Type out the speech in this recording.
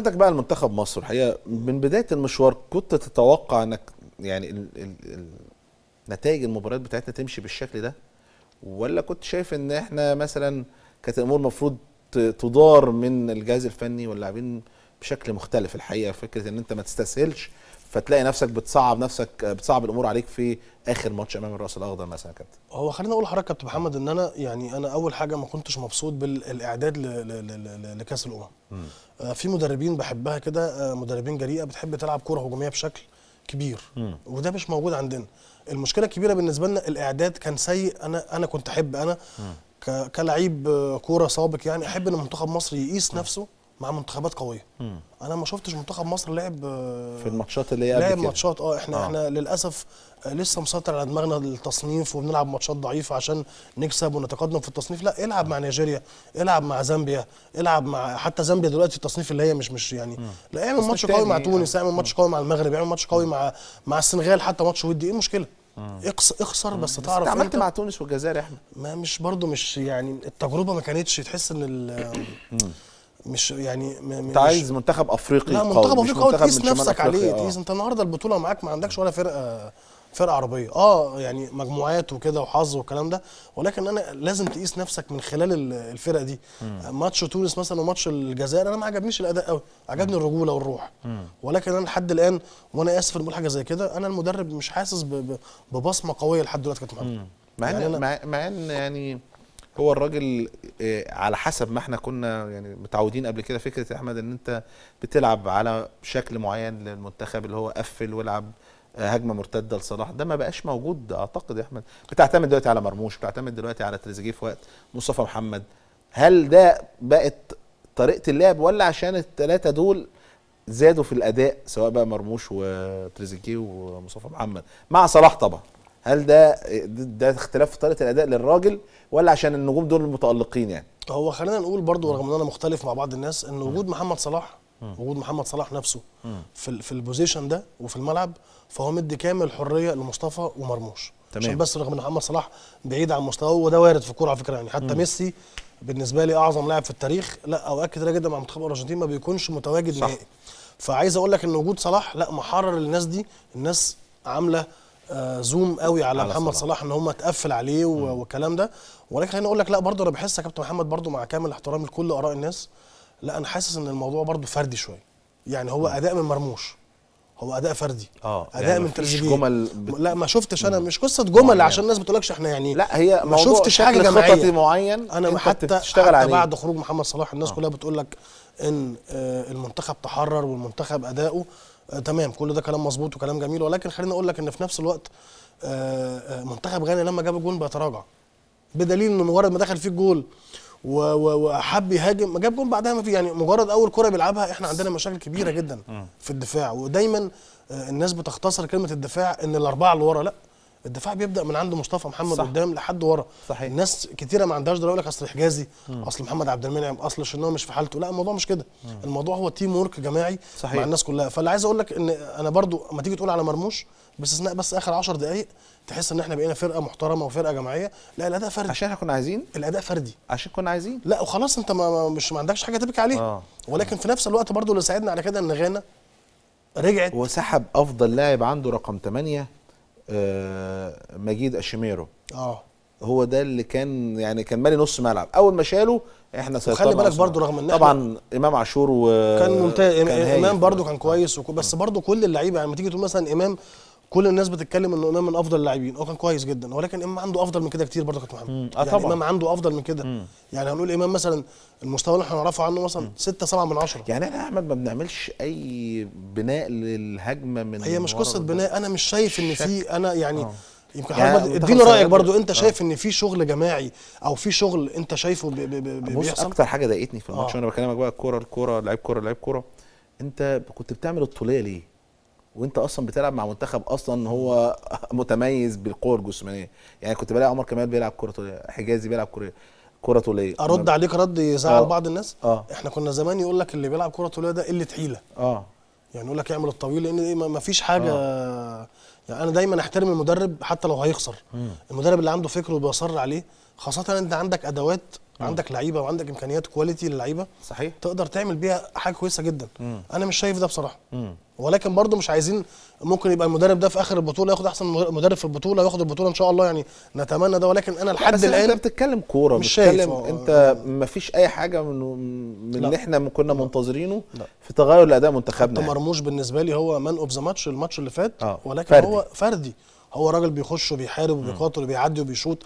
ناخدك بقى المنتخب مصر الحقيقه من بدايه المشوار كنت تتوقع انك يعني ال ال ال نتائج المباريات بتاعتنا تمشي بالشكل ده ولا كنت شايف ان احنا مثلا كانت الامور المفروض تدار من الجهاز الفني واللاعبين بشكل مختلف الحقيقه فكره ان انت ما تستسهلش فتلاقي نفسك بتصعب نفسك بتصعب الامور عليك في اخر ماتش امام الراس الاخضر مثلا يا كابتن هو خلينا اقول لحضرتك كابتن محمد ان انا يعني انا اول حاجه ما كنتش مبسوط بالاعداد لكاس الامم آه في مدربين بحبها كده آه مدربين جريئه بتحب تلعب كره هجوميه بشكل كبير مم. وده مش موجود عندنا المشكله الكبيره بالنسبه لنا الاعداد كان سيء انا انا كنت احب انا مم. كلعيب آه، كوره سابق يعني احب ان منتخب مصر يقيس نفسه مع منتخبات قويه مم. انا ما شفتش منتخب مصر لعب آه، في الماتشات اللي هي قبل لعب ماتشات اه احنا آه. احنا للاسف آه، لسه مسيطر على دماغنا التصنيف وبنلعب ماتشات ضعيفه عشان نكسب ونتقدم في التصنيف لا العب آه. مع نيجيريا العب مع زامبيا العب مع حتى زامبيا دلوقتي التصنيف اللي هي مش مش يعني لا اعمل ماتش قوي مع تونس اعمل ماتش قوي مع المغرب اعمل ماتش قوي مع مع السنغال حتى ماتش ودي ايه المشكله اخسر بس تعرف انت عملت مع تونس والجزائر احنا ما مش برضو مش يعني التجربه ما كانتش تحس ان مش يعني انت عايز منتخب افريقي لا منتخب افريقي قوي تقيس نفسك عليه اه. تقيس انت النهارده البطوله معاك ما عندكش ولا فرقه فرقه عربيه اه يعني مجموعات وكده وحظ والكلام ده ولكن انا لازم تقيس نفسك من خلال الفرق دي ماتش تونس مثلا وماتش الجزائر انا ما عجبنيش الاداء قوي عجبني الرجوله والروح مم. ولكن انا لحد الان وانا اسف بقول حاجه زي كده انا المدرب مش حاسس ببصمه قويه لحد دلوقتي كانت معانا مع ان يعني مع ان يعني هو الراجل آه، على حسب ما احنا كنا يعني متعودين قبل كده فكره احمد ان انت بتلعب على شكل معين للمنتخب اللي هو قفل والعب آه، هجمه مرتده لصلاح ده ما بقاش موجود اعتقد يا احمد بتعتمد دلوقتي على مرموش بتعتمد دلوقتي على تريزيجيه في وقت مصطفى محمد هل ده بقت طريقه اللعب ولا عشان الثلاثه دول زادوا في الاداء سواء بقى مرموش وتريزيجيه ومصطفى محمد مع صلاح طبعا هل ده ده اختلاف في طريقه الاداء للراجل ولا عشان النجوم دول متالقين يعني هو خلينا نقول برضو رغم ان انا مختلف مع بعض الناس ان وجود محمد صلاح وجود محمد صلاح نفسه في في البوزيشن ده وفي الملعب فهو مدي كامل حريه لمصطفى ومرموش تمام. عشان بس رغم ان محمد صلاح بعيد عن مستواه وده وارد في الكوره على فكره يعني حتى مم. ميسي بالنسبه لي اعظم لاعب في التاريخ لا اؤكد جدا مع منتخب الارجنتين ما بيكونش متواجد نهائي فعايز اقول لك ان وجود صلاح لا محرر للناس دي الناس عامله آه، زوم قوي على, على محمد صلاح, صلاح ان هم تقفل عليه والكلام ده ولكن خليني اقول لك لا برضه انا بحس يا كابتن محمد برضه مع كامل احترامي لكل اراء الناس لا انا حاسس ان الموضوع برضه فردي شويه يعني هو م. اداء من مرموش هو اداء فردي اه اداء يعني من تريزيجيه جمل بت... لا ما شفتش انا مش قصه جمل عشان الناس بتقولكش احنا يعني لا هي ما شفتش حاجه جماعيه خططي معين انا حتى تشتغل حتى عليه. بعد خروج محمد صلاح الناس آه. كلها بتقول لك ان آه، المنتخب تحرر والمنتخب اداؤه آه، تمام كل ده كلام مظبوط وكلام جميل ولكن خليني اقول لك ان في نفس الوقت آه، آه، منتخب غانا لما جاب الجول بيتراجع بدليل انه مجرد ما دخل فيه الجول وحب يهاجم جاب جون بعدها ما في يعني مجرد اول كره بيلعبها احنا عندنا مشاكل كبيره جدا في الدفاع ودايما الناس بتختصر كلمه الدفاع ان الاربعه اللي ورا لا الدفاع بيبدا من عند مصطفى محمد صح. قدام لحد ورا صحيح ناس كتيره ما عندهاش يقول لك اصل حجازي مم. اصل محمد عبد المنعم اصل شنو مش في حالته لا الموضوع مش كده الموضوع هو تيم ورك جماعي صحيح. مع الناس كلها فاللي عايز اقول لك ان انا برضو ما تيجي تقول على مرموش باستثناء بس اخر 10 دقائق تحس ان احنا بقينا فرقه محترمه وفرقه جماعيه لا الاداء فردي عشان احنا كنا عايزين الاداء فردي عشان كنا عايزين لا وخلاص انت ما مش ما عندكش حاجه تبكي عليها آه. ولكن في نفس الوقت برضو اللي ساعدنا على كده ان غانا رجعت وسحب افضل لاعب عنده رقم 8 آه، مجيد اشيميرو اه هو ده اللي كان يعني كان مالي نص ملعب اول ما شاله احنا سيطرنا خلي بالك برضه رغم ان طبعا امام عاشور و كان ممتاز امام برضه كان كويس وكو بس برضه كل اللعيبه يعني لما تيجي تقول مثلا امام كل الناس بتتكلم ان امام من افضل اللاعبين هو كان كويس جدا ولكن امام عنده افضل من كده كتير برضه كابتن محمد آه يعني طبعا. امام عنده افضل من كده يعني هنقول امام مثلا المستوى اللي احنا نعرفه عنه مثلا 6 7 من 10 يعني احنا احمد ما بنعملش اي بناء للهجمه من هي مش قصه بناء انا مش شايف ان في انا يعني أوه. يمكن يعني حضرتك اديني رايك برضو انت شايف آه. ان في شغل جماعي او في شغل انت شايفه بي بي بي آه، بص بيحصل اكتر حاجه ضايقتني في الماتش آه. وانا بكلمك بقى الكوره الكوره لعيب كوره لعيب كوره انت كنت بتعمل الطوليه ليه وانت اصلا بتلعب مع منتخب اصلا هو متميز بالقوه الجسمانيه يعني كنت بلاقي عمر كمال بيلعب كره طوليه حجازي بيلعب كره كره طوليه ارد أنا... عليك رد يزعل آه. بعض الناس آه. احنا كنا زمان يقول لك اللي بيلعب كره طوليه ده قله حيله اه يعني يقول لك اعمل الطويل لان إيه، ما فيش حاجه آه. يعني انا دايما احترم المدرب حتى لو هيخسر مم. المدرب اللي عنده فكر وبيصر عليه خاصه انت عندك ادوات مم. آه. عندك لعيبه وعندك امكانيات كواليتي للعيبه صحيح تقدر تعمل بيها حاجه كويسه جدا مم. انا مش شايف ده بصراحه مم. ولكن برضو مش عايزين ممكن يبقى المدرب ده في اخر البطوله ياخد احسن مدرب في البطوله وياخد البطوله ان شاء الله يعني نتمنى ده ولكن انا لحد بس الان انت بتتكلم كوره مش بتتكلم شايف. انت آه. مفيش اي حاجه من من اللي احنا كنا منتظرينه لا. في تغير الاداء منتخبنا يعني. مرموش بالنسبه لي هو مان اوف ذا ماتش الماتش اللي فات آه. ولكن فردي. هو فردي هو راجل بيخش وبيحارب وبيقاتل وبيعدي وبيشوط